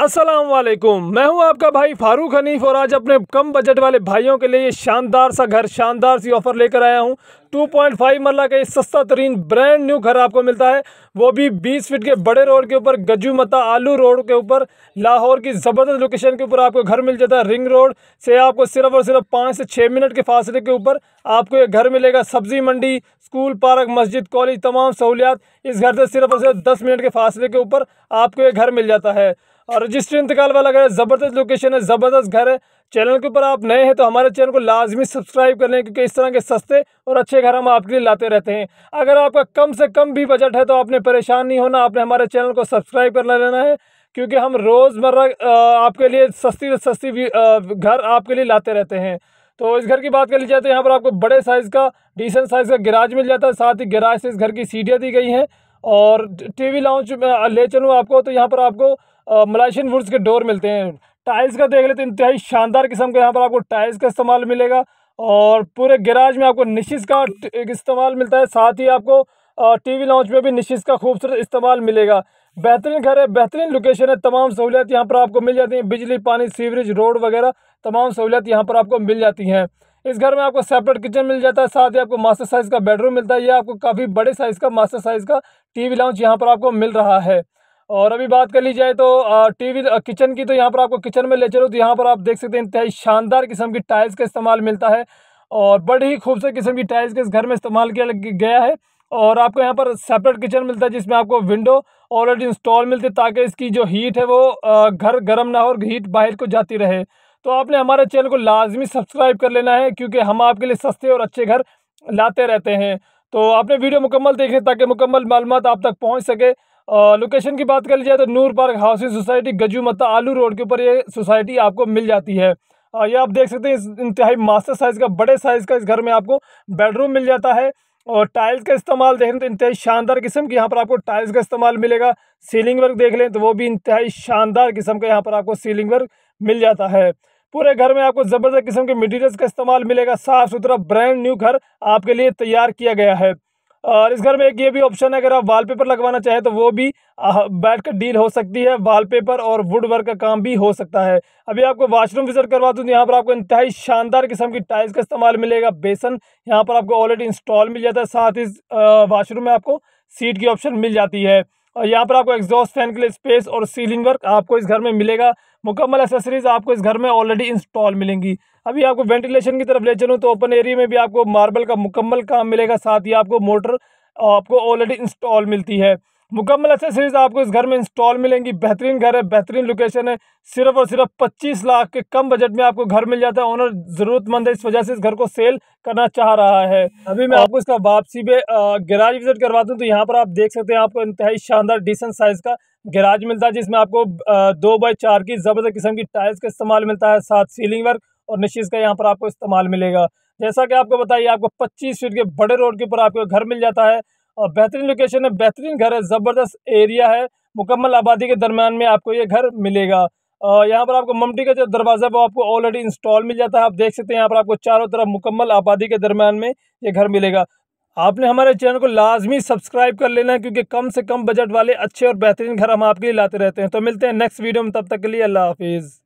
अस्सलाम वालेकुम मैं हूं आपका भाई फारूक हनीफ और आज अपने कम बजट वाले भाइयों के लिए शानदार सा घर शानदार सी ऑफ़र लेकर आया हूं 2.5 मरला का ये सस्ता तरीन ब्रांड न्यू घर आपको मिलता है वो भी 20 फीट के बड़े रोड के ऊपर गजू मता आलू रोड के ऊपर लाहौर की ज़बरदस्त लोकेशन के ऊपर आपको घर मिल जाता है रिंग रोड से आपको सिर्फ और सिर्फ पाँच से छः मिनट के फासले के ऊपर आपको ये घर मिलेगा सब्ज़ी मंडी स्कूल पार्क मस्जिद कॉलेज तमाम सहूलियात इस घर से सिर्फ और सिर्फ दस मिनट के फासले के ऊपर आपको ये घर मिल जाता है और रजिस्ट्री इंतकाल वाला घर ज़बरदस्त लोकेशन है ज़बरदस्त घर है चैनल के ऊपर आप नए हैं तो हमारे चैनल को लाजमी सब्सक्राइब कर लें क्योंकि इस तरह के सस्ते और अच्छे घर हम आपके लिए लाते रहते हैं अगर आपका कम से कम भी बजट है तो आपने परेशान नहीं होना आपने हमारे चैनल को सब्सक्राइब कर लेना है क्योंकि हम रोज़मर्रा आपके लिए सस्ती से सस्ती घर आपके लिए लाते रहते हैं तो इस घर की बात कर ली जाए तो यहाँ पर आपको बड़े साइज़ का डिसेंट साइज़ का गिराज मिल जाता है साथ ही गिराज से इस घर की सीढ़ियाँ दी गई हैं और टीवी लाउंज ले चलूँ आपको तो यहाँ पर आपको मलाइशियन वुड्स के डोर मिलते हैं टाइल्स का देख लेते इंतहाई शानदार किस्म का यहाँ पर आपको टाइल्स का इस्तेमाल मिलेगा और पूरे गैराज में आपको निशिस का इस्तेमाल मिलता है साथ ही आपको टीवी लाउंज में भी निशिस का खूबसूरत इस्तेमाल मिलेगा बेहतरीन घर है बेहतरीन लोकेशन है तमाम सहूलियत यहाँ पर आपको मिल जाती हैं बिजली पानी सीवरेज रोड वगैरह तमाम सहूलियत यहाँ पर आपको मिल जाती हैं इस घर में आपको सेपरेट किचन मिल जाता है साथ ही आपको मास्टर साइज़ का बेडरूम मिलता है ये आपको काफ़ी बड़े साइज़ का मास्टर साइज़ का टीवी लाउंज यहाँ पर आपको मिल रहा है और अभी बात कर ली जाए तो टीवी किचन की तो यहाँ पर आपको किचन में ले चलो तो यहाँ पर आप देख सकते हैं इंतहाई शानदार किस्म की टाइल्स का इस्तेमाल मिलता है और बड़ी ही खूबसूरत किस्म की टाइल्स के इस घर में इस्तेमाल किया गया है और आपको यहाँ पर सेपरेट किचन मिलता है जिसमें आपको विंडो ऑलरेडी इंस्टॉल मिलती है ताकि इसकी जो हीट है वो घर गर्म ना हो और हीट बाहर को जाती रहे तो आपने हमारे चैनल को लाजमी सब्सक्राइब कर लेना है क्योंकि हम आपके लिए सस्ते और अच्छे घर लाते रहते हैं तो आपने वीडियो मुकम्मल देखें ताकि मुकम्मल मालूम आप तक पहुँच सके लोकेशन की बात कर ली जाए तो नूर पार्क हाउसिंग सोसाइटी गजू आलू रोड के ऊपर ये सोसाइटी आपको मिल जाती है ये आप देख सकते हैं इस इंतहाई मास्टर साइज़ का बड़े साइज़ का इस घर में आपको बेडरूम मिल जाता है और टाइल्स का इस्तेमाल देखें तो इंतहाई शानदार किस्म की यहाँ पर आपको टाइल्स का इस्तेमाल मिलेगा सीलिंग वर्क देख लें तो वो भी इंतहाई शानदार किस्म का यहाँ पर आपको सीलिंग वर्क मिल जाता है पूरे घर में आपको ज़बरदस्त किस्म के मटेरियल्स का इस्तेमाल मिलेगा साफ़ सुथरा ब्रांड न्यू घर आपके लिए तैयार किया गया है और इस घर में एक ये भी ऑप्शन है अगर आप वॉलपेपर लगवाना चाहें तो वो भी बैठ कर डील हो सकती है वॉलपेपर और वुड वर्क का काम भी हो सकता है अभी आपको वॉशरूम विजिट करवा दूँ तो यहाँ पर आपको इंतहाई शानदार किस्म की टाइल्स का इस्तेमाल मिलेगा बेसन यहाँ पर आपको ऑलरेडी इंस्टॉल मिल जाता है साथ ही वाशरूम में आपको सीट की ऑप्शन मिल जाती है और यहाँ पर आपको एग्जॉस्ट फैन के लिए स्पेस और सीलिंग वर्क आपको इस घर में मिलेगा मुकम्मल एसेसरीज आपको इस घर में ऑलरेडी इंस्टॉल मिलेंगी अभी आपको वेंटिलेशन की तरफ ले चलूँ तो ओपन एरिया में भी आपको मार्बल का मुकम्मल काम मिलेगा साथ ही आपको मोटर आपको ऑलरेडी इंस्टॉल मिलती है मुकम्मल एसेसरीज़ आपको इस घर में इंस्टॉल मिलेंगी बेहतरीन घर है बेहतरीन लोकेशन है सिर्फ और सिर्फ 25 लाख के कम बजट में आपको घर मिल जाता है ओनर ज़रूरतमंद है इस वजह से इस घर को सेल करना चाह रहा है अभी मैं आपको इसका वापसी पे गैराज विज़िट करवा दूँ तो यहाँ पर आप देख सकते हैं आपको इंतहाई शानदार डिसेंट साइज़ का गैराज मिलता है जिसमें आपको दो बाई चार की ज़बरदस्त किस्म की टाइल्स का इस्तेमाल मिलता है साथ सीलिंग वर्क और नशीज़ का यहाँ पर आपको इस्तेमाल मिलेगा जैसा कि आपको बताइए आपको 25 फीट के बड़े रोड के ऊपर आपको घर मिल जाता है और बेहतरीन लोकेशन है बेहतरीन घर है ज़बरदस्त एरिया है मुकम्मल आबादी के दरमियान में आपको ये घर मिलेगा यहाँ पर आपको ममटी का जो दरवाज़ा है वो आपको ऑलरेडी इंस्टॉल मिल जाता है आप देख सकते हैं यहाँ पर आपको चारों तरफ मुकम्मल आबादी के दरमियान में ये घर मिलेगा आपने हमारे चैनल को लाजमी सब्सक्राइब कर लेना है क्योंकि कम से कम बजट वाले अच्छे और बेहतरीन घर हम आपके लिए लाते रहते हैं तो मिलते हैं नेक्स्ट वीडियो में तब तक के लिए अल्लाह हाफिज़